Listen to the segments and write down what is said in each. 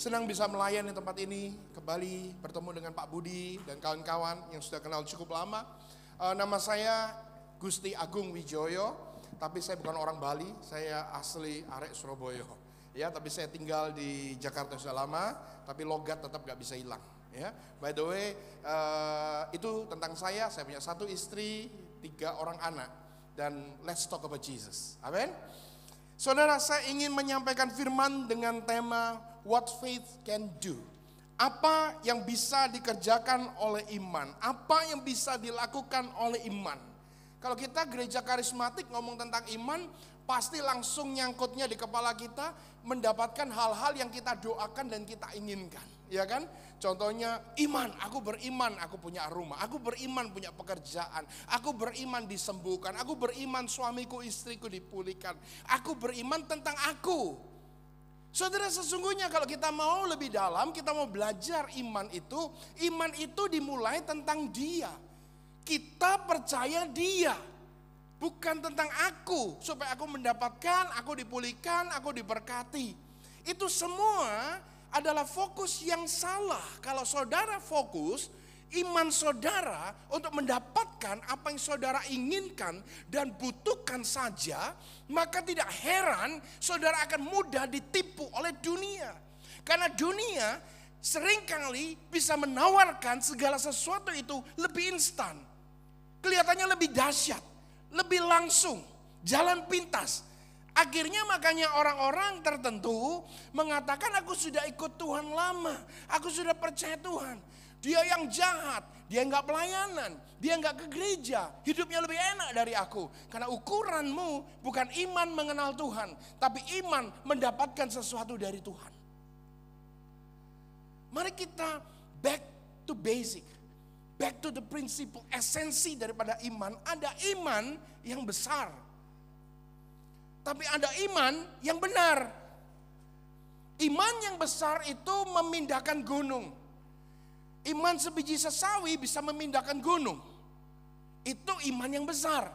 Senang bisa melayani tempat ini, kembali bertemu dengan Pak Budi dan kawan-kawan yang sudah kenal cukup lama. E, nama saya Gusti Agung Wijoyo, tapi saya bukan orang Bali, saya asli arek Surabaya. Ya, tapi saya tinggal di Jakarta sudah lama, tapi logat tetap gak bisa hilang. Ya, by the way, uh, itu tentang saya. Saya punya satu istri, tiga orang anak, dan let's talk about Jesus. Amin. Saudara, saya ingin menyampaikan firman dengan tema what faith can do. Apa yang bisa dikerjakan oleh iman? Apa yang bisa dilakukan oleh iman? Kalau kita gereja karismatik ngomong tentang iman, pasti langsung nyangkutnya di kepala kita mendapatkan hal-hal yang kita doakan dan kita inginkan, ya kan? Contohnya iman, aku beriman aku punya rumah, aku beriman punya pekerjaan, aku beriman disembuhkan, aku beriman suamiku istriku dipulihkan, aku beriman tentang aku, Saudara sesungguhnya kalau kita mau lebih dalam, kita mau belajar iman itu, iman itu dimulai tentang dia. Kita percaya dia. Bukan tentang aku, supaya aku mendapatkan, aku dipulihkan, aku diberkati. Itu semua adalah fokus yang salah. Kalau saudara fokus iman saudara untuk mendapatkan apa yang saudara inginkan dan butuhkan saja, maka tidak heran saudara akan mudah ditipu oleh dunia. Karena dunia seringkali bisa menawarkan segala sesuatu itu lebih instan. Kelihatannya lebih dahsyat, lebih langsung, jalan pintas. Akhirnya makanya orang-orang tertentu mengatakan aku sudah ikut Tuhan lama, aku sudah percaya Tuhan. Dia yang jahat, dia nggak pelayanan, dia nggak ke gereja, hidupnya lebih enak dari aku. Karena ukuranmu bukan iman mengenal Tuhan, tapi iman mendapatkan sesuatu dari Tuhan. Mari kita back to basic, back to the principle, esensi daripada iman. Ada iman yang besar, tapi ada iman yang benar. Iman yang besar itu memindahkan gunung. Iman sebiji sesawi bisa memindahkan gunung. Itu iman yang besar.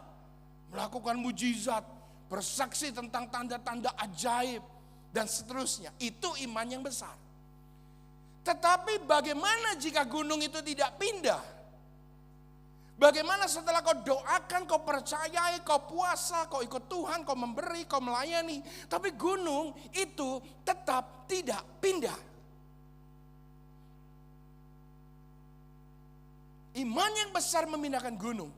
Melakukan mujizat, bersaksi tentang tanda-tanda ajaib dan seterusnya. Itu iman yang besar. Tetapi bagaimana jika gunung itu tidak pindah? Bagaimana setelah kau doakan, kau percayai, kau puasa, kau ikut Tuhan, kau memberi, kau melayani. Tapi gunung itu tetap tidak pindah. Iman yang besar memindahkan gunung.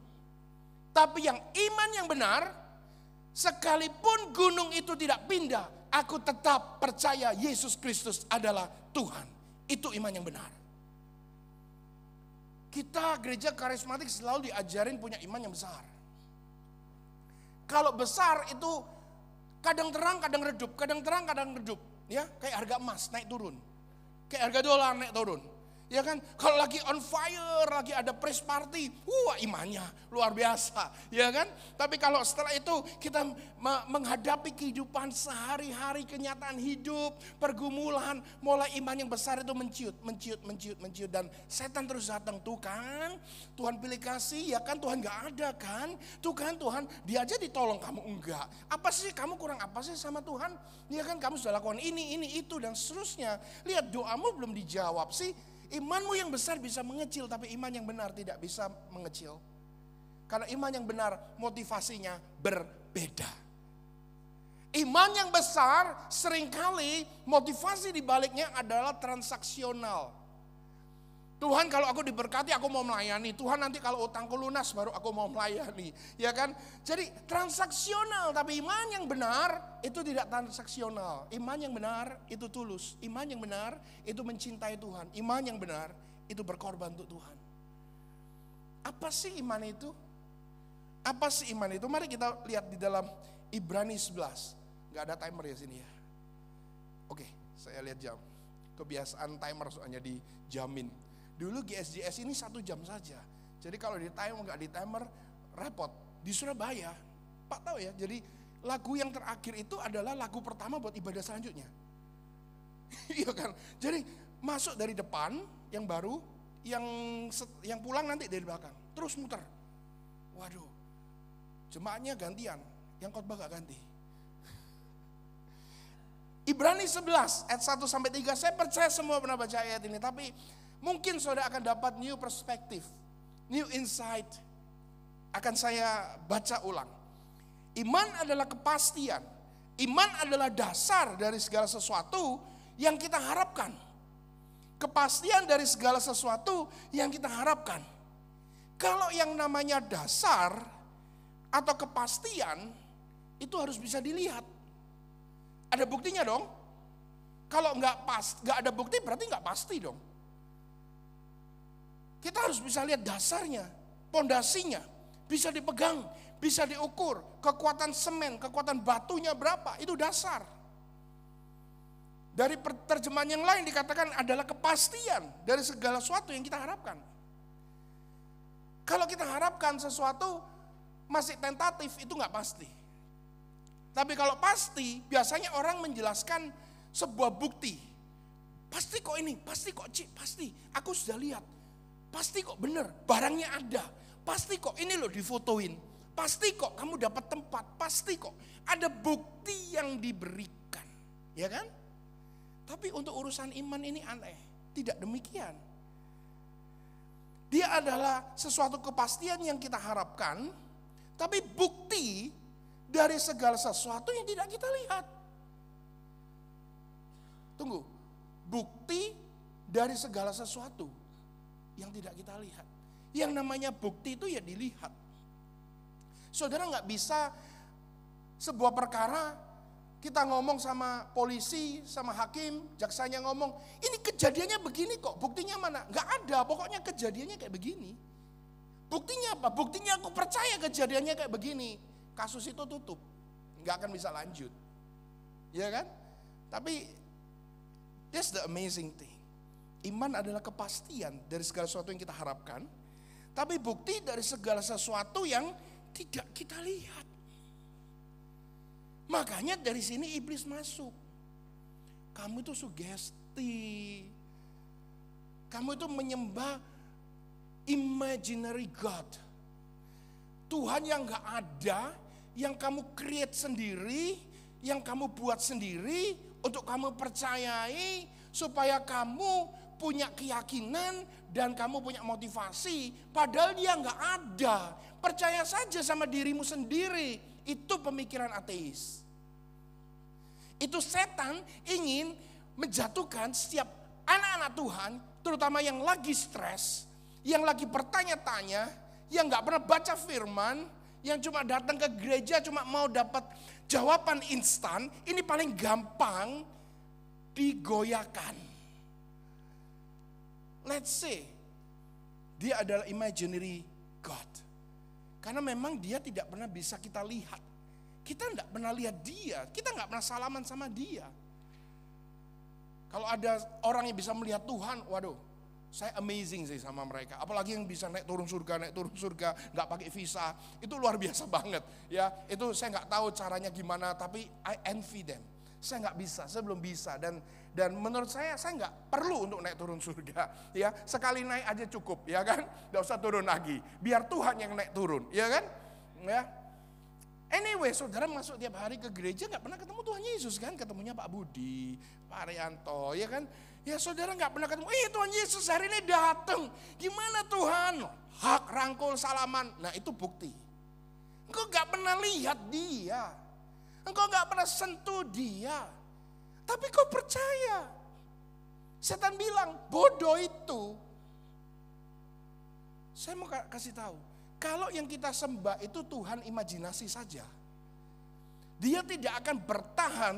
Tapi yang iman yang benar, sekalipun gunung itu tidak pindah, aku tetap percaya Yesus Kristus adalah Tuhan. Itu iman yang benar. Kita gereja karismatik selalu diajarin punya iman yang besar. Kalau besar itu kadang terang, kadang redup, kadang terang, kadang redup. Ya, kayak harga emas naik turun. Kayak harga dolar naik turun Ya kan? Kalau lagi on fire, lagi ada press party, wah imannya luar biasa, ya kan? Tapi kalau setelah itu kita menghadapi kehidupan sehari-hari, kenyataan hidup, pergumulan, mulai iman yang besar itu menciut, menciut, menciut, menciut dan setan terus datang tuh kan? Tuhan pilih kasih, ya kan? Tuhan nggak ada kan? Tuh kan Tuhan, dia aja ditolong kamu enggak. Apa sih kamu kurang apa sih sama Tuhan? Ya kan kamu sudah lakukan ini, ini, itu dan seterusnya. Lihat doamu belum dijawab sih Imanmu yang besar bisa mengecil, tapi iman yang benar tidak bisa mengecil. Karena iman yang benar motivasinya berbeda. Iman yang besar seringkali motivasi dibaliknya adalah transaksional. Tuhan kalau aku diberkati aku mau melayani. Tuhan nanti kalau utangku lunas baru aku mau melayani. Ya kan? Jadi transaksional tapi iman yang benar itu tidak transaksional. Iman yang benar itu tulus. Iman yang benar itu mencintai Tuhan. Iman yang benar itu berkorban untuk Tuhan. Apa sih iman itu? Apa sih iman itu? Mari kita lihat di dalam Ibrani 11. Gak ada timer ya sini ya. Oke, saya lihat jam. Kebiasaan timer soalnya dijamin. Dulu GSJS ini satu jam saja. Jadi kalau di timer nggak di timer repot. Di Surabaya, Pak tahu ya. Jadi lagu yang terakhir itu adalah lagu pertama buat ibadah selanjutnya. iya kan? Jadi masuk dari depan yang baru, yang yang pulang nanti dari belakang. Terus muter. Waduh. Jemaatnya gantian, yang khotbah gak ganti. Ibrani 11 ayat 1 sampai 3 saya percaya semua pernah baca ayat ini tapi mungkin saudara akan dapat new perspective, new insight. Akan saya baca ulang. Iman adalah kepastian. Iman adalah dasar dari segala sesuatu yang kita harapkan. Kepastian dari segala sesuatu yang kita harapkan. Kalau yang namanya dasar atau kepastian itu harus bisa dilihat. Ada buktinya dong. Kalau nggak pas, nggak ada bukti berarti nggak pasti dong. Kita harus bisa lihat dasarnya, pondasinya, bisa dipegang, bisa diukur, kekuatan semen, kekuatan batunya berapa, itu dasar. Dari terjemahan yang lain dikatakan adalah kepastian dari segala sesuatu yang kita harapkan. Kalau kita harapkan sesuatu masih tentatif itu nggak pasti. Tapi kalau pasti biasanya orang menjelaskan sebuah bukti. Pasti kok ini, pasti kok cik, pasti. Aku sudah lihat, Pasti kok bener, barangnya ada. Pasti kok ini loh difotoin. Pasti kok kamu dapat tempat. Pasti kok ada bukti yang diberikan. Ya kan? Tapi untuk urusan iman ini aneh. Tidak demikian. Dia adalah sesuatu kepastian yang kita harapkan, tapi bukti dari segala sesuatu yang tidak kita lihat. Tunggu, bukti dari segala sesuatu yang tidak kita lihat. Yang namanya bukti itu ya dilihat. Saudara nggak bisa sebuah perkara kita ngomong sama polisi, sama hakim, jaksanya ngomong, ini kejadiannya begini kok, buktinya mana? Nggak ada, pokoknya kejadiannya kayak begini. Buktinya apa? Buktinya aku percaya kejadiannya kayak begini. Kasus itu tutup, nggak akan bisa lanjut. Ya kan? Tapi that's the amazing thing. Iman adalah kepastian dari segala sesuatu yang kita harapkan, tapi bukti dari segala sesuatu yang tidak kita lihat. Makanya dari sini iblis masuk. Kamu itu sugesti. Kamu itu menyembah imaginary God. Tuhan yang gak ada, yang kamu create sendiri, yang kamu buat sendiri, untuk kamu percayai, supaya kamu punya keyakinan dan kamu punya motivasi, padahal dia nggak ada. Percaya saja sama dirimu sendiri, itu pemikiran ateis. Itu setan ingin menjatuhkan setiap anak-anak Tuhan, terutama yang lagi stres, yang lagi bertanya-tanya, yang nggak pernah baca firman, yang cuma datang ke gereja cuma mau dapat jawaban instan, ini paling gampang digoyakan. Let's say dia adalah imaginary God. Karena memang dia tidak pernah bisa kita lihat. Kita tidak pernah lihat dia, kita nggak pernah salaman sama dia. Kalau ada orang yang bisa melihat Tuhan, waduh, saya amazing sih sama mereka. Apalagi yang bisa naik turun surga, naik turun surga, nggak pakai visa, itu luar biasa banget. Ya, itu saya nggak tahu caranya gimana, tapi I envy them. Saya nggak bisa, saya belum bisa. Dan dan menurut saya, saya nggak perlu untuk naik turun surga. Ya, sekali naik aja cukup, ya kan? Nggak usah turun lagi. Biar Tuhan yang naik turun, ya kan? Ya. Anyway, saudara masuk tiap hari ke gereja nggak pernah ketemu Tuhan Yesus kan? Ketemunya Pak Budi, Pak Arianto, ya kan? Ya saudara nggak pernah ketemu. Eh Tuhan Yesus hari ini datang. Gimana Tuhan? Hak rangkul salaman. Nah itu bukti. Engkau nggak pernah lihat dia. Engkau nggak pernah sentuh dia. Tapi kau percaya. Setan bilang, bodoh itu. Saya mau kasih tahu, kalau yang kita sembah itu Tuhan imajinasi saja. Dia tidak akan bertahan,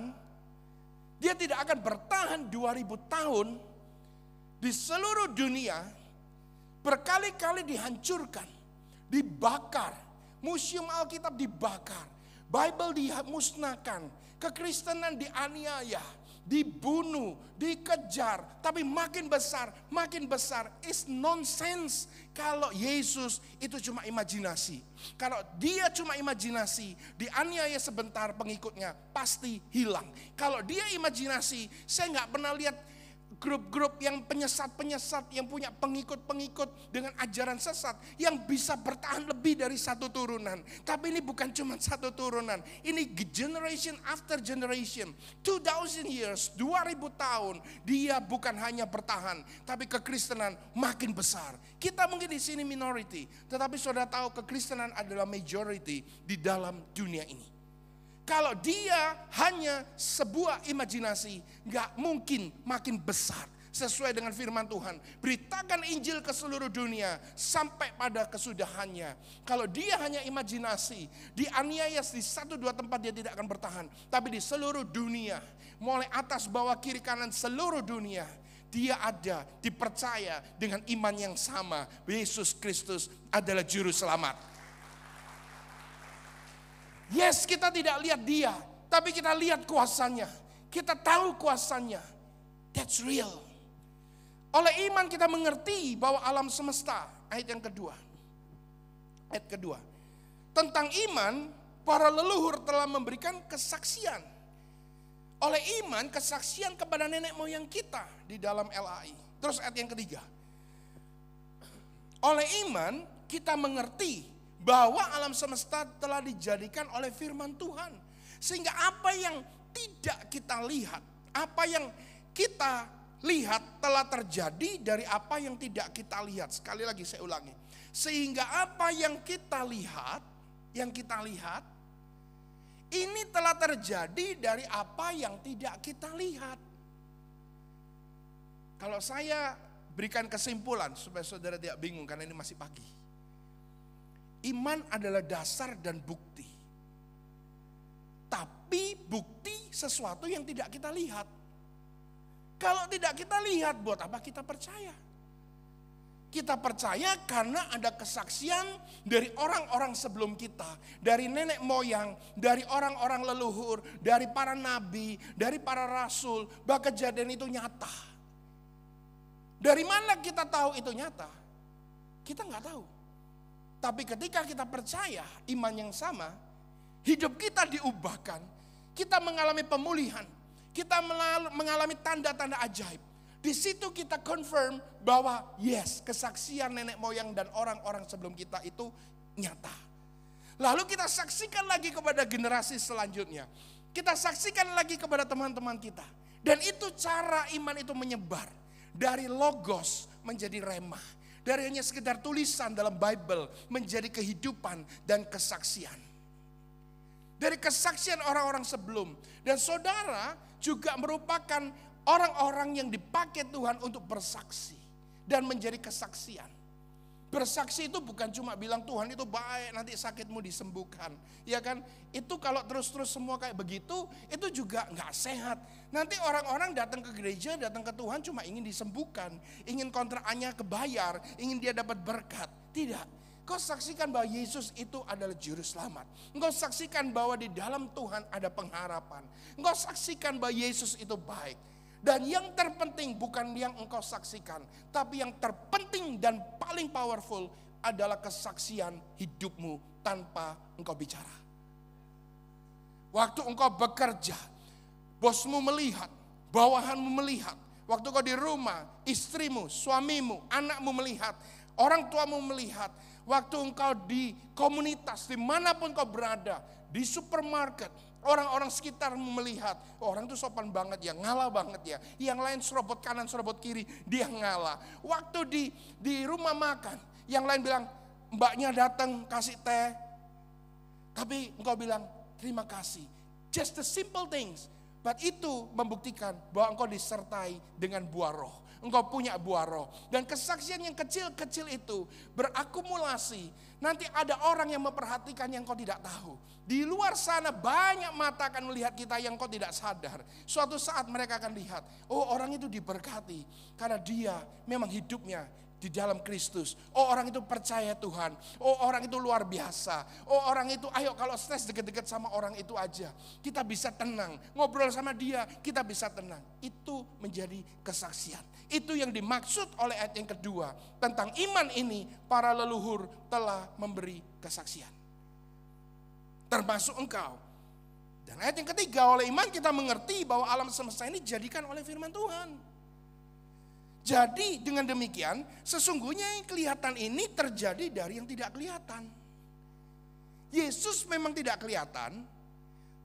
dia tidak akan bertahan 2000 tahun di seluruh dunia berkali-kali dihancurkan, dibakar, museum Alkitab dibakar, Bible dimusnahkan, kekristenan dianiaya, dibunuh, dikejar, tapi makin besar, makin besar. It's nonsense kalau Yesus itu cuma imajinasi. Kalau dia cuma imajinasi, dianiaya sebentar pengikutnya pasti hilang. Kalau dia imajinasi, saya nggak pernah lihat grup-grup yang penyesat-penyesat, yang punya pengikut-pengikut dengan ajaran sesat, yang bisa bertahan lebih dari satu turunan. Tapi ini bukan cuma satu turunan, ini generation after generation, 2000 years, 2000 tahun, dia bukan hanya bertahan, tapi kekristenan makin besar. Kita mungkin di sini minority, tetapi saudara tahu kekristenan adalah majority di dalam dunia ini. Kalau dia hanya sebuah imajinasi, nggak mungkin makin besar sesuai dengan firman Tuhan. Beritakan Injil ke seluruh dunia sampai pada kesudahannya. Kalau dia hanya imajinasi, dianiaya di satu dua tempat dia tidak akan bertahan. Tapi di seluruh dunia, mulai atas bawah kiri kanan seluruh dunia, dia ada dipercaya dengan iman yang sama. Yesus Kristus adalah juru selamat. Yes, kita tidak lihat dia, tapi kita lihat kuasanya. Kita tahu kuasanya. That's real. Oleh iman kita mengerti bahwa alam semesta, ayat yang kedua. Ayat kedua. Tentang iman, para leluhur telah memberikan kesaksian. Oleh iman, kesaksian kepada nenek moyang kita di dalam LAI. Terus ayat yang ketiga. Oleh iman, kita mengerti bahwa alam semesta telah dijadikan oleh firman Tuhan. Sehingga apa yang tidak kita lihat, apa yang kita lihat telah terjadi dari apa yang tidak kita lihat. Sekali lagi saya ulangi. Sehingga apa yang kita lihat, yang kita lihat ini telah terjadi dari apa yang tidak kita lihat. Kalau saya berikan kesimpulan supaya saudara tidak bingung karena ini masih pagi. Iman adalah dasar dan bukti. Tapi bukti sesuatu yang tidak kita lihat. Kalau tidak kita lihat, buat apa kita percaya? Kita percaya karena ada kesaksian dari orang-orang sebelum kita, dari nenek moyang, dari orang-orang leluhur, dari para nabi, dari para rasul, bahkan kejadian itu nyata. Dari mana kita tahu itu nyata? Kita nggak tahu. Tapi ketika kita percaya iman yang sama, hidup kita diubahkan, kita mengalami pemulihan, kita mengalami tanda-tanda ajaib. Di situ kita confirm bahwa yes, kesaksian nenek moyang dan orang-orang sebelum kita itu nyata. Lalu kita saksikan lagi kepada generasi selanjutnya. Kita saksikan lagi kepada teman-teman kita. Dan itu cara iman itu menyebar. Dari logos menjadi remah dari hanya sekedar tulisan dalam Bible menjadi kehidupan dan kesaksian. Dari kesaksian orang-orang sebelum dan saudara juga merupakan orang-orang yang dipakai Tuhan untuk bersaksi dan menjadi kesaksian. Bersaksi itu bukan cuma bilang Tuhan itu baik, nanti sakitmu disembuhkan. Ya kan? Itu kalau terus-terus semua kayak begitu, itu juga nggak sehat. Nanti orang-orang datang ke gereja, datang ke Tuhan cuma ingin disembuhkan. Ingin kontraannya kebayar, ingin dia dapat berkat. Tidak. kau saksikan bahwa Yesus itu adalah juru selamat. Engkau saksikan bahwa di dalam Tuhan ada pengharapan. Engkau saksikan bahwa Yesus itu baik. Dan yang terpenting bukan yang engkau saksikan, tapi yang terpenting dan paling powerful adalah kesaksian hidupmu tanpa engkau bicara. Waktu engkau bekerja, bosmu melihat, bawahanmu melihat. Waktu kau di rumah, istrimu, suamimu, anakmu melihat, orang tuamu melihat. Waktu engkau di komunitas, dimanapun kau berada, di supermarket, Orang-orang sekitar melihat, oh, orang itu sopan banget ya, ngalah banget ya. Yang lain serobot kanan, serobot kiri, dia ngalah. Waktu di di rumah makan, yang lain bilang, mbaknya datang kasih teh. Tapi engkau bilang, terima kasih. Just the simple things. But itu membuktikan bahwa engkau disertai dengan buah roh engkau punya buah roh. Dan kesaksian yang kecil-kecil itu berakumulasi. Nanti ada orang yang memperhatikan yang kau tidak tahu. Di luar sana banyak mata akan melihat kita yang kau tidak sadar. Suatu saat mereka akan lihat, oh orang itu diberkati karena dia memang hidupnya di dalam Kristus. Oh orang itu percaya Tuhan. Oh orang itu luar biasa. Oh orang itu ayo kalau stres deket-deket sama orang itu aja. Kita bisa tenang. Ngobrol sama dia kita bisa tenang. Itu menjadi kesaksian. Itu yang dimaksud oleh ayat yang kedua. Tentang iman ini para leluhur telah memberi kesaksian. Termasuk engkau. Dan ayat yang ketiga oleh iman kita mengerti bahwa alam semesta ini dijadikan oleh firman Tuhan. Jadi dengan demikian sesungguhnya yang kelihatan ini terjadi dari yang tidak kelihatan. Yesus memang tidak kelihatan,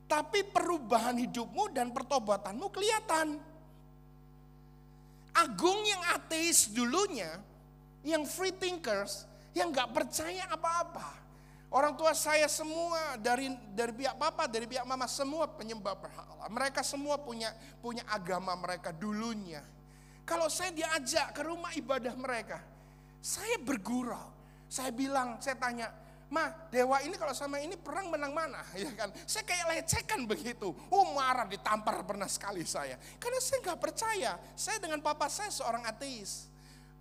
tapi perubahan hidupmu dan pertobatanmu kelihatan. Agung yang ateis dulunya, yang free thinkers, yang nggak percaya apa-apa. Orang tua saya semua dari dari pihak papa, dari pihak mama semua penyembah berhala. Mereka semua punya punya agama mereka dulunya. Kalau saya diajak ke rumah ibadah mereka, saya bergurau. Saya bilang, saya tanya, Ma, dewa ini kalau sama ini perang menang mana? Ya kan? Saya kayak lecekan begitu. Oh marah ditampar pernah sekali saya. Karena saya nggak percaya. Saya dengan papa saya seorang ateis.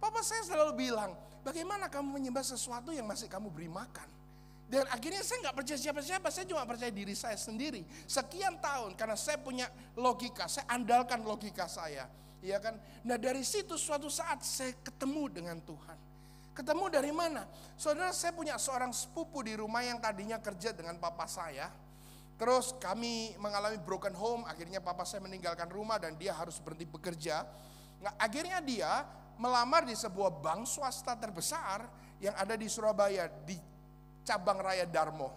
Papa saya selalu bilang, bagaimana kamu menyembah sesuatu yang masih kamu beri makan? Dan akhirnya saya nggak percaya siapa-siapa, saya cuma percaya diri saya sendiri. Sekian tahun karena saya punya logika, saya andalkan logika saya. Iya kan? Nah dari situ suatu saat saya ketemu dengan Tuhan. Ketemu dari mana? Saudara saya punya seorang sepupu di rumah yang tadinya kerja dengan papa saya. Terus kami mengalami broken home, akhirnya papa saya meninggalkan rumah dan dia harus berhenti bekerja. Nah, akhirnya dia melamar di sebuah bank swasta terbesar yang ada di Surabaya di cabang Raya Darmo.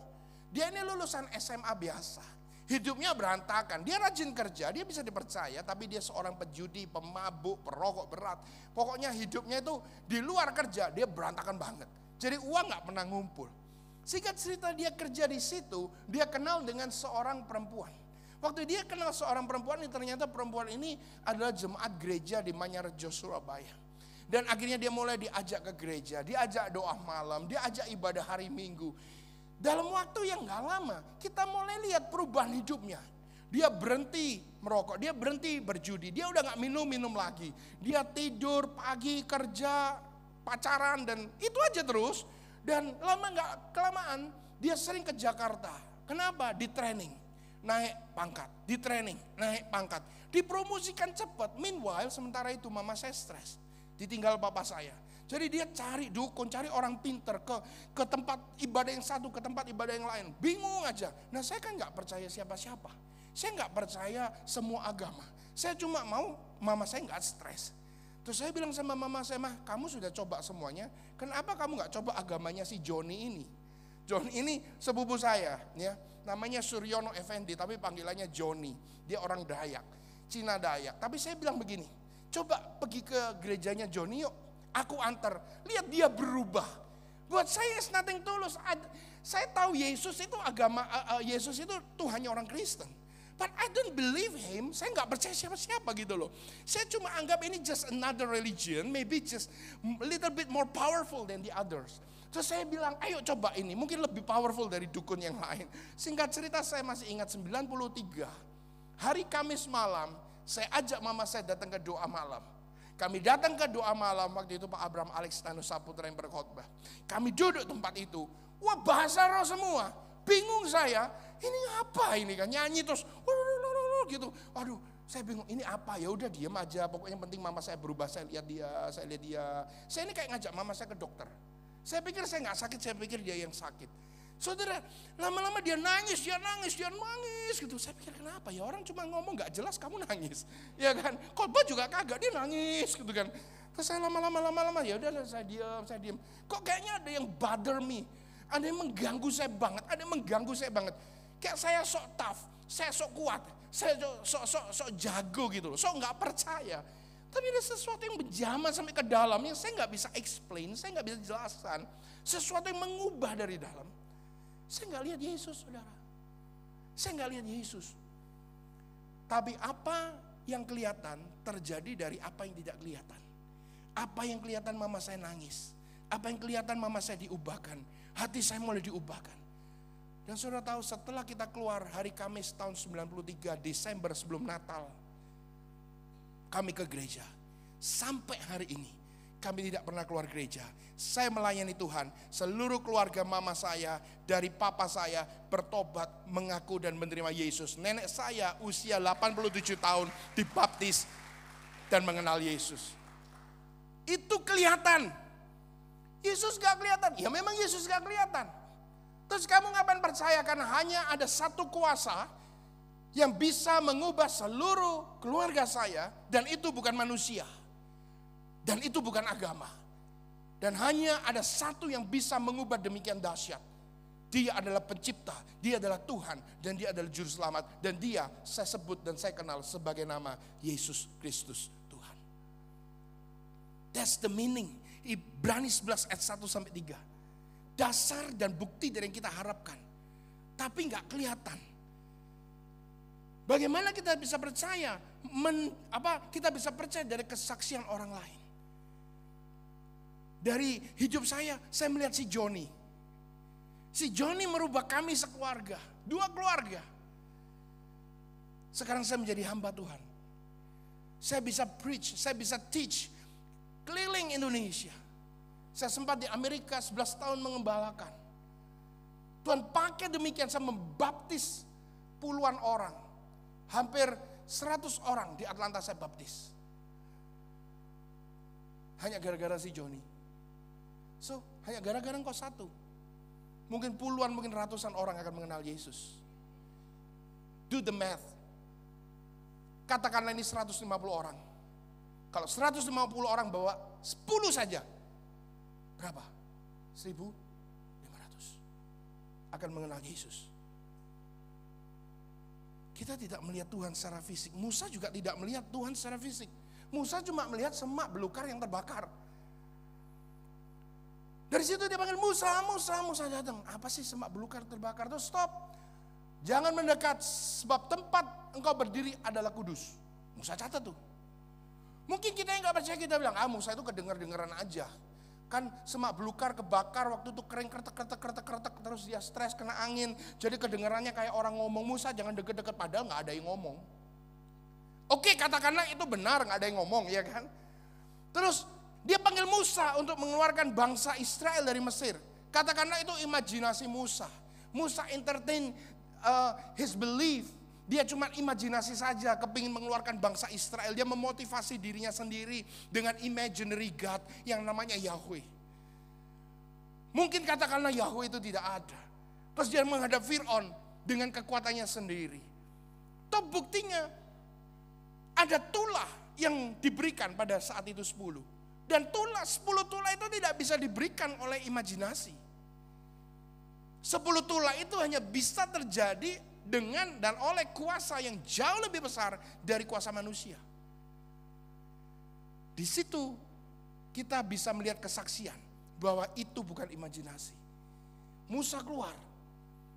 Dia ini lulusan SMA biasa. Hidupnya berantakan. Dia rajin kerja, dia bisa dipercaya, tapi dia seorang pejudi, pemabuk, perokok berat. Pokoknya hidupnya itu di luar kerja, dia berantakan banget. Jadi uang gak pernah ngumpul. Singkat cerita dia kerja di situ, dia kenal dengan seorang perempuan. Waktu dia kenal seorang perempuan ini ternyata perempuan ini adalah jemaat gereja di Manyarjo Surabaya. Dan akhirnya dia mulai diajak ke gereja, diajak doa malam, diajak ibadah hari Minggu. Dalam waktu yang gak lama, kita mulai lihat perubahan hidupnya. Dia berhenti merokok, dia berhenti berjudi, dia udah gak minum-minum lagi. Dia tidur pagi, kerja, pacaran, dan itu aja terus. Dan lama gak kelamaan, dia sering ke Jakarta. Kenapa? Di training. Naik pangkat, di training, naik pangkat. Dipromosikan cepat. Meanwhile, sementara itu mama saya stres. Ditinggal bapak saya jadi dia cari dukun, cari orang pinter ke ke tempat ibadah yang satu, ke tempat ibadah yang lain. Bingung aja. Nah saya kan nggak percaya siapa-siapa. Saya nggak percaya semua agama. Saya cuma mau mama saya nggak stres. Terus saya bilang sama mama saya, mah kamu sudah coba semuanya, kenapa kamu nggak coba agamanya si Joni ini? Joni ini sepupu saya, ya namanya Suryono Effendi, tapi panggilannya Joni. Dia orang Dayak, Cina Dayak. Tapi saya bilang begini, coba pergi ke gerejanya Joni yuk, aku antar. Lihat dia berubah. Buat saya is nothing tulus. Saya tahu Yesus itu agama, uh, Yesus itu Tuhannya orang Kristen. But I don't believe him. Saya nggak percaya siapa-siapa gitu loh. Saya cuma anggap ini just another religion, maybe just little bit more powerful than the others. Terus saya bilang, ayo coba ini, mungkin lebih powerful dari dukun yang lain. Singkat cerita saya masih ingat 93. Hari Kamis malam, saya ajak mama saya datang ke doa malam. Kami datang ke doa malam waktu itu Pak Abraham Alex Saputra yang berkhotbah. Kami duduk tempat itu. Wah bahasa roh semua. Bingung saya. Ini apa ini kan? Nyanyi terus. Gitu. Aduh saya bingung ini apa ya udah diam aja pokoknya yang penting mama saya berubah saya lihat dia saya lihat dia saya ini kayak ngajak mama saya ke dokter saya pikir saya nggak sakit saya pikir dia yang sakit Saudara, lama-lama dia nangis, dia nangis, dia nangis gitu. Saya pikir kenapa ya orang cuma ngomong nggak jelas kamu nangis, ya kan? Khotbah juga kagak dia nangis gitu kan. Terus saya lama-lama lama-lama ya udah saya diam, saya diam. Kok kayaknya ada yang bother me, ada yang mengganggu saya banget, ada yang mengganggu saya banget. Kayak saya sok tough, saya sok kuat, saya sok sok sok jago gitu loh, sok nggak percaya. Tapi ada sesuatu yang berjamah sampai ke dalam yang saya nggak bisa explain, saya nggak bisa jelaskan. Sesuatu yang mengubah dari dalam. Saya nggak lihat Yesus, saudara. Saya nggak lihat Yesus. Tapi apa yang kelihatan terjadi dari apa yang tidak kelihatan. Apa yang kelihatan mama saya nangis. Apa yang kelihatan mama saya diubahkan. Hati saya mulai diubahkan. Dan saudara tahu setelah kita keluar hari Kamis tahun 93 Desember sebelum Natal. Kami ke gereja. Sampai hari ini kami tidak pernah keluar gereja. Saya melayani Tuhan, seluruh keluarga mama saya, dari papa saya bertobat, mengaku dan menerima Yesus. Nenek saya usia 87 tahun dibaptis dan mengenal Yesus. Itu kelihatan. Yesus gak kelihatan. Ya memang Yesus gak kelihatan. Terus kamu ngapain percaya? Karena hanya ada satu kuasa yang bisa mengubah seluruh keluarga saya dan itu bukan manusia. Dan itu bukan agama. Dan hanya ada satu yang bisa mengubah demikian dahsyat. Dia adalah pencipta, dia adalah Tuhan, dan dia adalah juru selamat. Dan dia saya sebut dan saya kenal sebagai nama Yesus Kristus Tuhan. That's the meaning. Ibrani 11 ayat 1 sampai 3. Dasar dan bukti dari yang kita harapkan. Tapi nggak kelihatan. Bagaimana kita bisa percaya? Men, apa kita bisa percaya dari kesaksian orang lain? Dari hidup saya, saya melihat si Joni. Si Joni merubah kami sekeluarga, dua keluarga. Sekarang saya menjadi hamba Tuhan. Saya bisa preach, saya bisa teach keliling Indonesia. Saya sempat di Amerika 11 tahun mengembalakan. Tuhan pakai demikian saya membaptis puluhan orang. Hampir 100 orang di Atlanta saya baptis. Hanya gara-gara si Joni. So, hanya gara-gara engkau satu. Mungkin puluhan, mungkin ratusan orang akan mengenal Yesus. Do the math. Katakanlah ini 150 orang. Kalau 150 orang bawa 10 saja. Berapa? 1500 akan mengenal Yesus. Kita tidak melihat Tuhan secara fisik. Musa juga tidak melihat Tuhan secara fisik. Musa cuma melihat semak belukar yang terbakar. Dari situ dia panggil Musa, Musa, Musa datang. Apa sih semak belukar terbakar itu? Stop. Jangan mendekat sebab tempat engkau berdiri adalah kudus. Musa catat tuh. Mungkin kita yang nggak percaya kita bilang, ah Musa itu kedenger-dengeran aja. Kan semak belukar kebakar waktu itu kering kertek kertek kertek kertek terus dia stres kena angin. Jadi kedengarannya kayak orang ngomong Musa jangan deket-deket padahal nggak ada yang ngomong. Oke katakanlah itu benar nggak ada yang ngomong ya kan. Terus dia panggil Musa untuk mengeluarkan bangsa Israel dari Mesir. Katakanlah itu imajinasi Musa. Musa entertain uh, his belief. Dia cuma imajinasi saja, kepingin mengeluarkan bangsa Israel. Dia memotivasi dirinya sendiri dengan imaginary God yang namanya Yahweh. Mungkin katakanlah Yahweh itu tidak ada. Terus dia menghadap Fir'aun dengan kekuatannya sendiri. Toh buktinya ada tulah yang diberikan pada saat itu sepuluh. Dan tula, sepuluh tula itu tidak bisa diberikan oleh imajinasi. Sepuluh tula itu hanya bisa terjadi dengan dan oleh kuasa yang jauh lebih besar dari kuasa manusia. Di situ kita bisa melihat kesaksian bahwa itu bukan imajinasi. Musa keluar,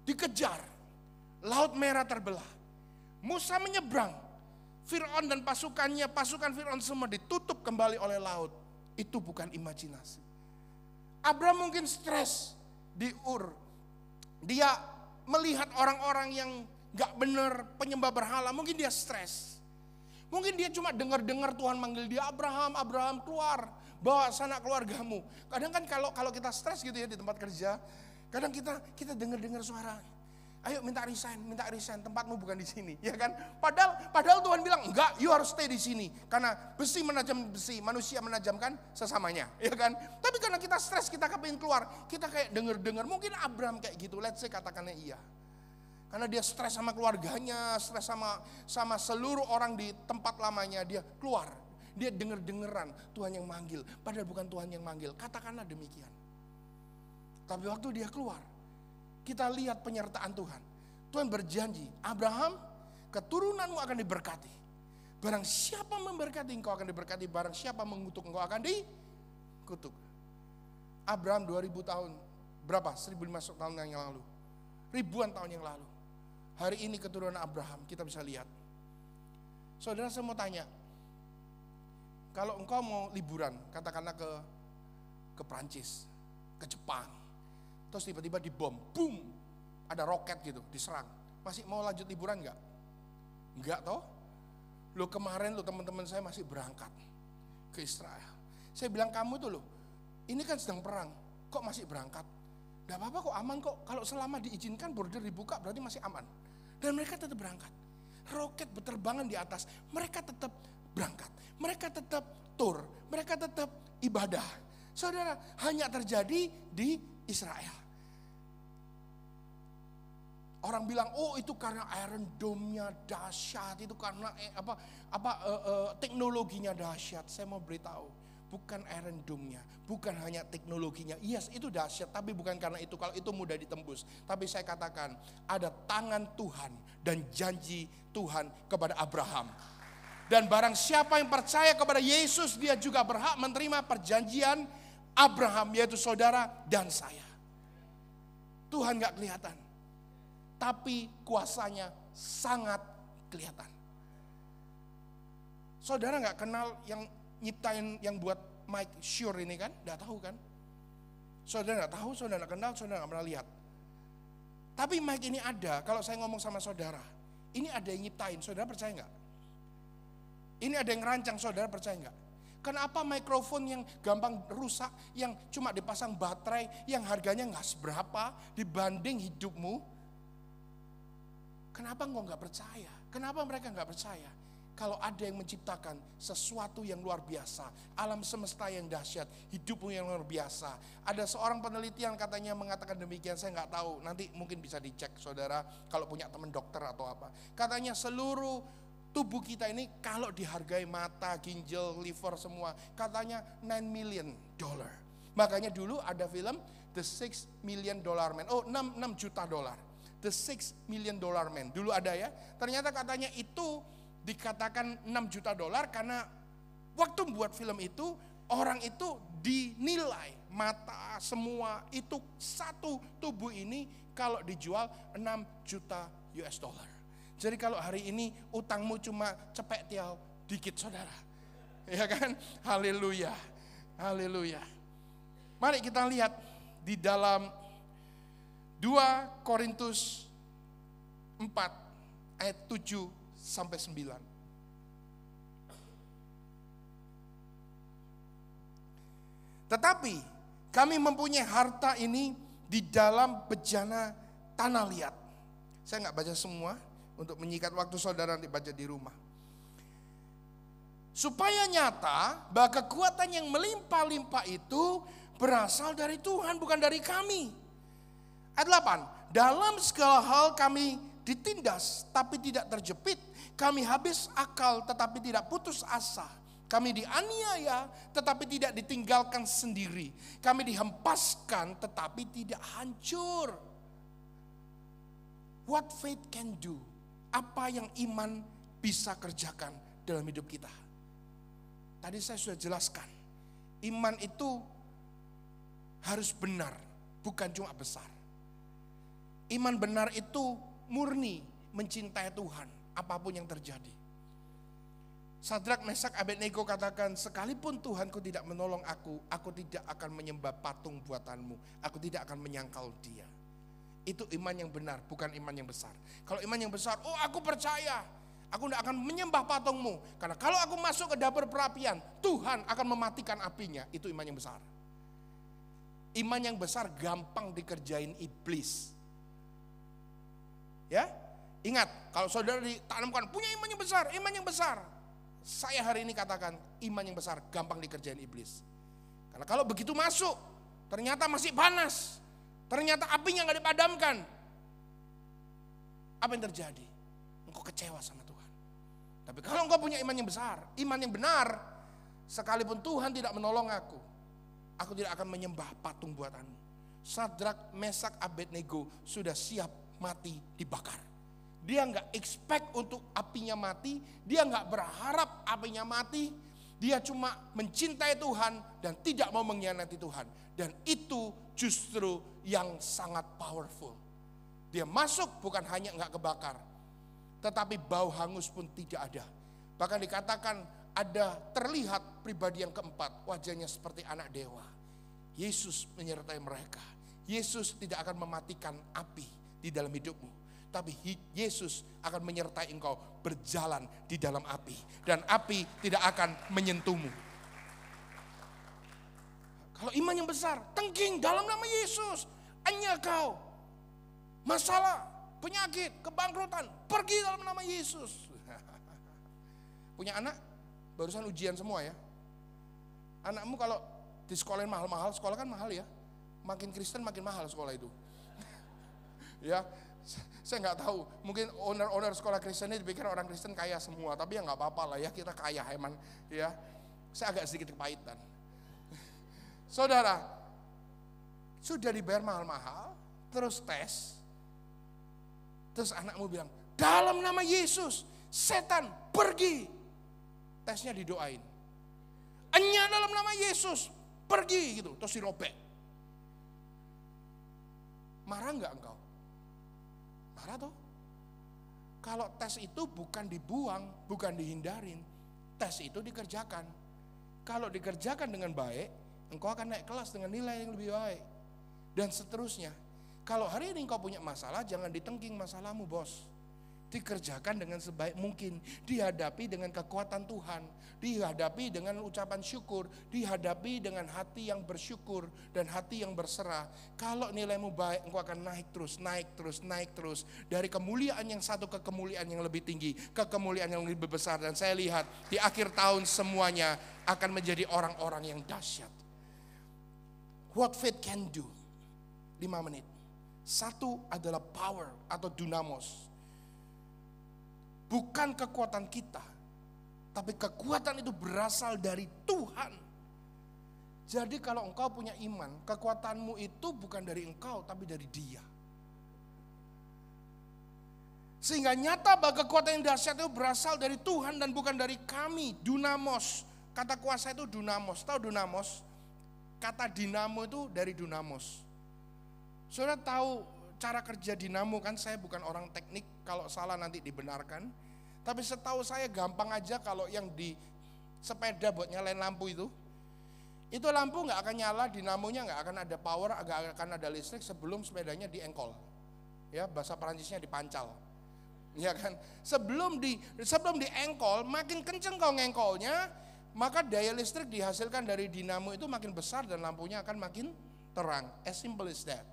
dikejar, laut merah terbelah. Musa menyeberang, Fir'aun dan pasukannya, pasukan Fir'aun semua ditutup kembali oleh laut. Itu bukan imajinasi. Abraham mungkin stres di Ur. Dia melihat orang-orang yang gak bener penyembah berhala, mungkin dia stres. Mungkin dia cuma dengar-dengar Tuhan manggil dia Abraham, Abraham keluar, bawa sana keluargamu. Kadang kan kalau kalau kita stres gitu ya di tempat kerja, kadang kita kita dengar-dengar suara Ayo minta resign, minta resign, tempatmu bukan di sini, ya kan? Padahal padahal Tuhan bilang, "Enggak, you harus stay di sini." Karena besi menajam besi, manusia menajamkan sesamanya, ya kan? Tapi karena kita stres, kita kepingin keluar, kita kayak denger-dengar, mungkin Abraham kayak gitu, let's say katakannya iya. Karena dia stres sama keluarganya, stres sama sama seluruh orang di tempat lamanya, dia keluar. Dia denger-dengeran Tuhan yang manggil, padahal bukan Tuhan yang manggil. Katakanlah demikian. Tapi waktu dia keluar, kita lihat penyertaan Tuhan. Tuhan berjanji, Abraham keturunanmu akan diberkati. Barang siapa memberkati engkau akan diberkati, barang siapa mengutuk engkau akan dikutuk. Abraham 2000 tahun, berapa? 1500 tahun yang lalu. Ribuan tahun yang lalu. Hari ini keturunan Abraham kita bisa lihat. Saudara saya mau tanya, kalau engkau mau liburan, katakanlah ke ke Prancis, ke Jepang, Terus tiba-tiba dibom, boom, ada roket gitu, diserang. Masih mau lanjut liburan nggak? Nggak toh? Lo kemarin lo teman-teman saya masih berangkat ke Israel. Saya bilang kamu itu lo, ini kan sedang perang, kok masih berangkat? Gak apa-apa kok aman kok, kalau selama diizinkan border dibuka berarti masih aman. Dan mereka tetap berangkat. Roket berterbangan di atas, mereka tetap berangkat. Mereka tetap tur, mereka tetap ibadah. Saudara, hanya terjadi di Israel. Orang bilang, oh itu karena Iron Dome-nya dahsyat, itu karena eh, apa apa eh, eh, teknologinya dahsyat. Saya mau beritahu, bukan Iron Dome-nya, bukan hanya teknologinya. Yes, itu dahsyat, tapi bukan karena itu. Kalau itu mudah ditembus, tapi saya katakan ada tangan Tuhan dan janji Tuhan kepada Abraham. Dan barang siapa yang percaya kepada Yesus, dia juga berhak menerima perjanjian Abraham yaitu saudara dan saya. Tuhan gak kelihatan. Tapi kuasanya sangat kelihatan. Saudara nggak kenal yang nyiptain yang buat Mike Sure ini kan? Nggak tahu kan? Saudara nggak tahu, saudara nggak kenal, saudara nggak pernah lihat. Tapi Mike ini ada. Kalau saya ngomong sama saudara, ini ada yang nyiptain, saudara percaya nggak? Ini ada yang rancang, saudara percaya nggak? Kenapa mikrofon yang gampang rusak, yang cuma dipasang baterai, yang harganya nggak seberapa dibanding hidupmu? Kenapa engkau nggak percaya? Kenapa mereka nggak percaya? Kalau ada yang menciptakan sesuatu yang luar biasa, alam semesta yang dahsyat, hidupmu yang luar biasa. Ada seorang peneliti yang katanya mengatakan demikian, saya nggak tahu. Nanti mungkin bisa dicek saudara kalau punya teman dokter atau apa. Katanya seluruh Tubuh kita ini kalau dihargai mata, ginjal, liver semua, katanya 9 million dollar. Makanya dulu ada film The six Million Dollar Man. Oh, 6, 6 juta dolar. The six Million Dollar Man. Dulu ada ya. Ternyata katanya itu dikatakan 6 juta dolar karena waktu buat film itu orang itu dinilai mata semua itu satu tubuh ini kalau dijual 6 juta US dollar. Jadi kalau hari ini utangmu cuma cepek tiaw, dikit saudara. Ya kan? Haleluya. Haleluya. Mari kita lihat di dalam 2 Korintus 4 ayat 7 sampai 9. Tetapi kami mempunyai harta ini di dalam bejana tanah liat. Saya nggak baca semua, untuk menyikat waktu saudara nanti baca di rumah. Supaya nyata bahwa kekuatan yang melimpah-limpah itu berasal dari Tuhan bukan dari kami. Ayat 8, dalam segala hal kami ditindas tapi tidak terjepit, kami habis akal tetapi tidak putus asa. Kami dianiaya tetapi tidak ditinggalkan sendiri. Kami dihempaskan tetapi tidak hancur. What faith can do? apa yang iman bisa kerjakan dalam hidup kita. Tadi saya sudah jelaskan, iman itu harus benar, bukan cuma besar. Iman benar itu murni mencintai Tuhan, apapun yang terjadi. Sadrak, Mesak, Abednego katakan, sekalipun Tuhanku tidak menolong aku, aku tidak akan menyembah patung buatanmu, aku tidak akan menyangkal dia. Itu iman yang benar, bukan iman yang besar. Kalau iman yang besar, oh aku percaya. Aku tidak akan menyembah patungmu. Karena kalau aku masuk ke dapur perapian, Tuhan akan mematikan apinya. Itu iman yang besar. Iman yang besar gampang dikerjain iblis. Ya, Ingat, kalau saudara ditanamkan punya iman yang besar, iman yang besar. Saya hari ini katakan iman yang besar gampang dikerjain iblis. Karena kalau begitu masuk, ternyata masih panas. Ternyata apinya nggak dipadamkan. Apa yang terjadi? Engkau kecewa sama Tuhan. Tapi kalau engkau punya iman yang besar, iman yang benar, sekalipun Tuhan tidak menolong aku, aku tidak akan menyembah patung buatanmu. Sadrak, Mesak, Abednego sudah siap mati dibakar. Dia nggak expect untuk apinya mati, dia nggak berharap apinya mati, dia cuma mencintai Tuhan dan tidak mau mengkhianati Tuhan. Dan itu justru yang sangat powerful. Dia masuk bukan hanya nggak kebakar, tetapi bau hangus pun tidak ada. Bahkan dikatakan ada terlihat pribadi yang keempat, wajahnya seperti anak dewa. Yesus menyertai mereka. Yesus tidak akan mematikan api di dalam hidupmu tapi Yesus akan menyertai engkau berjalan di dalam api dan api tidak akan menyentuhmu. Kalau iman yang besar, tengking dalam nama Yesus, hanya kau masalah, penyakit, kebangkrutan, pergi dalam nama Yesus. Punya anak, barusan ujian semua ya. Anakmu kalau di sekolah mahal-mahal, sekolah kan mahal ya. Makin Kristen makin mahal sekolah itu. ya, saya nggak tahu, mungkin owner-owner sekolah Kristen ini dipikir orang Kristen kaya semua, tapi ya nggak apa-apa lah ya kita kaya emang ya, ya. Saya agak sedikit kepahitan. Saudara, sudah dibayar mahal-mahal, terus tes, terus anakmu bilang, dalam nama Yesus, setan pergi. Tesnya didoain. Enya dalam nama Yesus, pergi gitu, terus dirobek. Marah nggak engkau? Parah tuh Kalau tes itu bukan dibuang, bukan dihindarin. Tes itu dikerjakan. Kalau dikerjakan dengan baik, engkau akan naik kelas dengan nilai yang lebih baik. Dan seterusnya. Kalau hari ini engkau punya masalah, jangan ditengking masalahmu bos dikerjakan dengan sebaik mungkin, dihadapi dengan kekuatan Tuhan, dihadapi dengan ucapan syukur, dihadapi dengan hati yang bersyukur dan hati yang berserah. Kalau nilaimu baik, engkau akan naik terus, naik terus, naik terus dari kemuliaan yang satu ke kemuliaan yang lebih tinggi, ke kemuliaan yang lebih besar dan saya lihat di akhir tahun semuanya akan menjadi orang-orang yang dahsyat. What faith can do? 5 menit. Satu adalah power atau dunamos bukan kekuatan kita, tapi kekuatan itu berasal dari Tuhan. Jadi kalau engkau punya iman, kekuatanmu itu bukan dari engkau tapi dari Dia. Sehingga nyata bahwa kekuatan yang dahsyat itu berasal dari Tuhan dan bukan dari kami. Dunamos, kata kuasa itu dunamos. Tahu dunamos? Kata dinamo itu dari dunamos. Saudara tahu cara kerja dinamo kan saya bukan orang teknik kalau salah nanti dibenarkan tapi setahu saya gampang aja kalau yang di sepeda buat nyalain lampu itu itu lampu nggak akan nyala dinamonya nggak akan ada power agak akan ada listrik sebelum sepedanya diengkol ya bahasa Perancisnya dipancal ya kan sebelum di sebelum diengkol makin kenceng kau ngengkolnya maka daya listrik dihasilkan dari dinamo itu makin besar dan lampunya akan makin terang as simple as that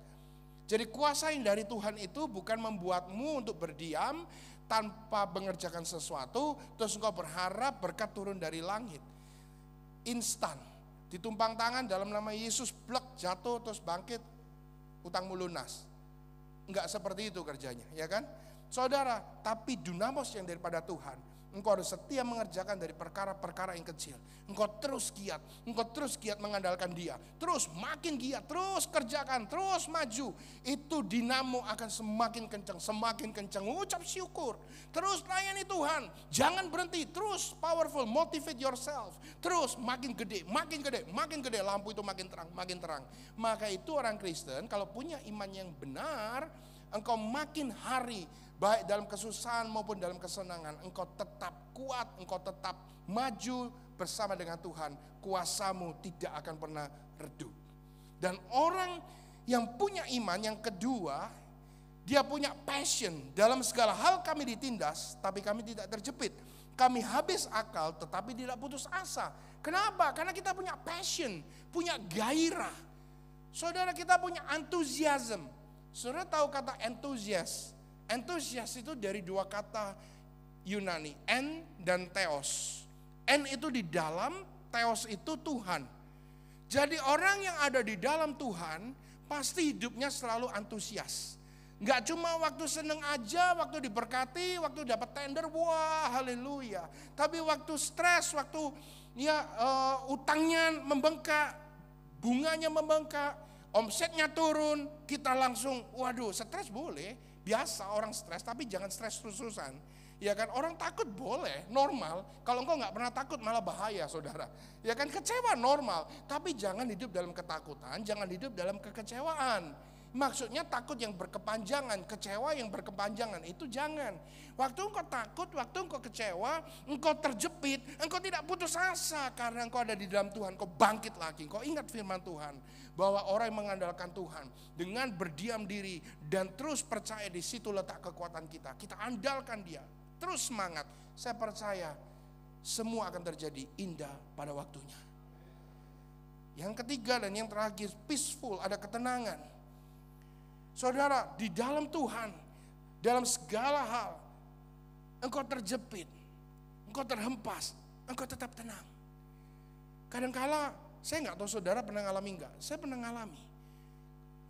jadi kuasa yang dari Tuhan itu bukan membuatmu untuk berdiam tanpa mengerjakan sesuatu, terus engkau berharap berkat turun dari langit. Instan, ditumpang tangan dalam nama Yesus, blek, jatuh, terus bangkit, utangmu lunas. Enggak seperti itu kerjanya, ya kan? Saudara, tapi dunamos yang daripada Tuhan, Engkau harus setia mengerjakan dari perkara-perkara yang kecil. Engkau terus giat, engkau terus giat mengandalkan dia. Terus makin giat, terus kerjakan, terus maju. Itu dinamo akan semakin kencang, semakin kencang. Ucap syukur, terus layani Tuhan. Jangan berhenti, terus powerful, motivate yourself. Terus makin gede, makin gede, makin gede. Lampu itu makin terang, makin terang. Maka itu orang Kristen kalau punya iman yang benar, engkau makin hari baik dalam kesusahan maupun dalam kesenangan, engkau tetap kuat, engkau tetap maju bersama dengan Tuhan. Kuasamu tidak akan pernah redup. Dan orang yang punya iman yang kedua, dia punya passion dalam segala hal kami ditindas, tapi kami tidak terjepit. Kami habis akal tetapi tidak putus asa. Kenapa? Karena kita punya passion, punya gairah. Saudara kita punya antusiasme. Saudara tahu kata antusias? entusias itu dari dua kata Yunani, en dan theos. En itu di dalam, theos itu Tuhan. Jadi orang yang ada di dalam Tuhan pasti hidupnya selalu antusias. Nggak cuma waktu seneng aja, waktu diberkati, waktu dapat tender, wah haleluya. Tapi waktu stres, waktu ya uh, utangnya membengkak, bunganya membengkak, omsetnya turun, kita langsung, waduh stres boleh, biasa orang stres, tapi jangan stres terus-terusan. Ya kan, orang takut boleh, normal. Kalau engkau nggak pernah takut malah bahaya saudara. Ya kan, kecewa normal. Tapi jangan hidup dalam ketakutan, jangan hidup dalam kekecewaan. Maksudnya takut yang berkepanjangan, kecewa yang berkepanjangan, itu jangan. Waktu engkau takut, waktu engkau kecewa, engkau terjepit, engkau tidak putus asa karena engkau ada di dalam Tuhan, engkau bangkit lagi, engkau ingat firman Tuhan. Bahwa orang yang mengandalkan Tuhan dengan berdiam diri dan terus percaya di situ letak kekuatan kita. Kita andalkan dia, terus semangat. Saya percaya semua akan terjadi indah pada waktunya. Yang ketiga dan yang terakhir, peaceful, ada ketenangan. Saudara, di dalam Tuhan, dalam segala hal, engkau terjepit, engkau terhempas, engkau tetap tenang. Kadangkala, saya nggak tahu saudara pernah ngalami enggak, saya pernah ngalami.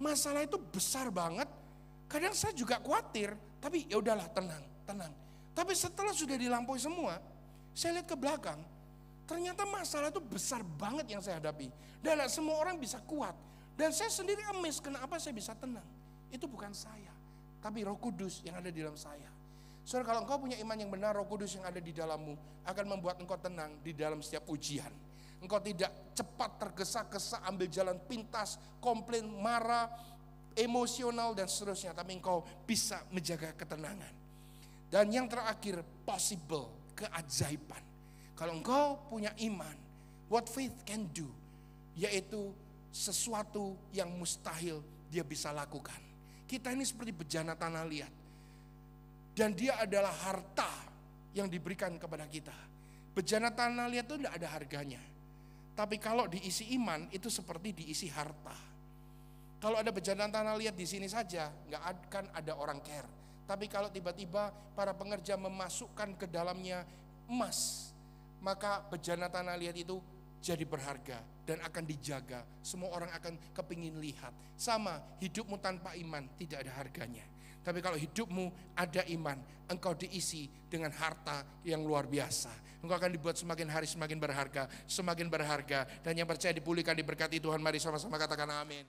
Masalah itu besar banget, kadang saya juga khawatir, tapi ya udahlah tenang, tenang. Tapi setelah sudah dilampaui semua, saya lihat ke belakang, ternyata masalah itu besar banget yang saya hadapi. Dan semua orang bisa kuat. Dan saya sendiri amis, kenapa saya bisa tenang. Itu bukan saya, tapi Roh Kudus yang ada di dalam saya. Soalnya kalau engkau punya iman yang benar, Roh Kudus yang ada di dalammu akan membuat engkau tenang di dalam setiap ujian. Engkau tidak cepat tergesa-gesa ambil jalan pintas, komplain, marah, emosional dan seterusnya, tapi engkau bisa menjaga ketenangan. Dan yang terakhir, possible, keajaiban. Kalau engkau punya iman, what faith can do, yaitu sesuatu yang mustahil dia bisa lakukan. Kita ini seperti bejana tanah liat. Dan dia adalah harta yang diberikan kepada kita. Bejana tanah liat itu tidak ada harganya. Tapi kalau diisi iman itu seperti diisi harta. Kalau ada bejana tanah liat di sini saja, nggak akan ada orang care. Tapi kalau tiba-tiba para pengerja memasukkan ke dalamnya emas, maka bejana tanah liat itu jadi berharga dan akan dijaga. Semua orang akan kepingin lihat. Sama, hidupmu tanpa iman tidak ada harganya. Tapi kalau hidupmu ada iman, engkau diisi dengan harta yang luar biasa. Engkau akan dibuat semakin hari semakin berharga, semakin berharga. Dan yang percaya dipulihkan diberkati Tuhan, mari sama-sama katakan amin.